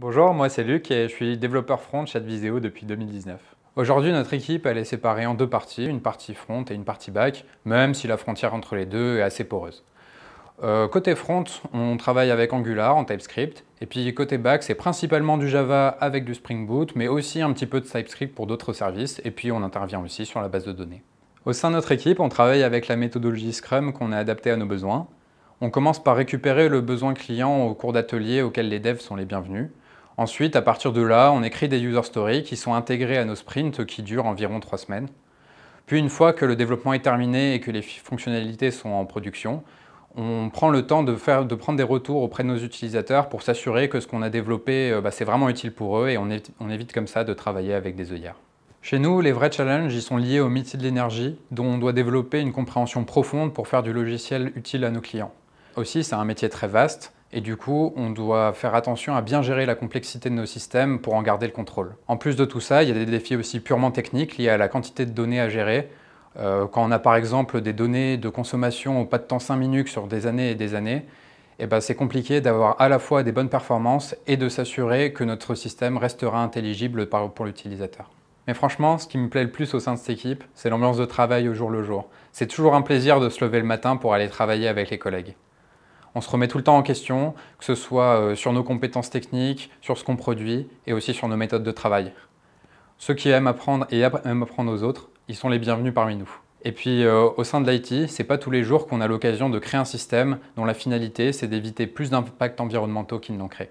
Bonjour, moi c'est Luc et je suis développeur front chez Adviseo depuis 2019. Aujourd'hui, notre équipe elle est séparée en deux parties, une partie front et une partie back, même si la frontière entre les deux est assez poreuse. Euh, côté front, on travaille avec Angular en TypeScript, et puis côté back, c'est principalement du Java avec du Spring Boot, mais aussi un petit peu de TypeScript pour d'autres services, et puis on intervient aussi sur la base de données. Au sein de notre équipe, on travaille avec la méthodologie Scrum qu'on a adaptée à nos besoins. On commence par récupérer le besoin client au cours d'atelier auquel les devs sont les bienvenus. Ensuite, à partir de là, on écrit des user stories qui sont intégrées à nos sprints qui durent environ trois semaines. Puis une fois que le développement est terminé et que les fonctionnalités sont en production, on prend le temps de, faire, de prendre des retours auprès de nos utilisateurs pour s'assurer que ce qu'on a développé, euh, bah, c'est vraiment utile pour eux et on, évite, comme ça de travailler avec des œillères. Chez nous, les vrais challenges y sont liés au métier de l'énergie, dont on doit développer une compréhension profonde pour faire du logiciel utile à nos clients. Aussi, c'est un métier très vaste, et du coup, on doit faire attention à bien gérer la complexité de nos systèmes pour en garder le contrôle. En plus de tout ça, il y a des défis aussi purement techniques liés à la quantité de données à gérer. Euh, quand on a par exemple des données de consommation au pas de temps 5 minutes sur des années et des années, eh ben, c'est compliqué d'avoir à la fois des bonnes performances et de s'assurer que notre système restera intelligible pour l'utilisateur. Mais franchement, ce qui me plaît le plus au sein de cette équipe, c'est l'ambiance de travail au jour le jour. C'est toujours un plaisir de se lever le matin pour aller travailler avec les collègues. On se remet tout le temps en question, que ce soit euh, sur nos compétences techniques, sur ce qu'on produit et aussi sur nos méthodes de travail. Ceux qui aiment apprendre et aiment apprendre aux autres, ils sont les bienvenus parmi nous. Et puis euh, au sein de l'IT, c'est pas tous les jours qu'on a l'occasion de créer un système dont la finalité c'est d'éviter plus d'impacts environnementaux qu'ils n'ont créent.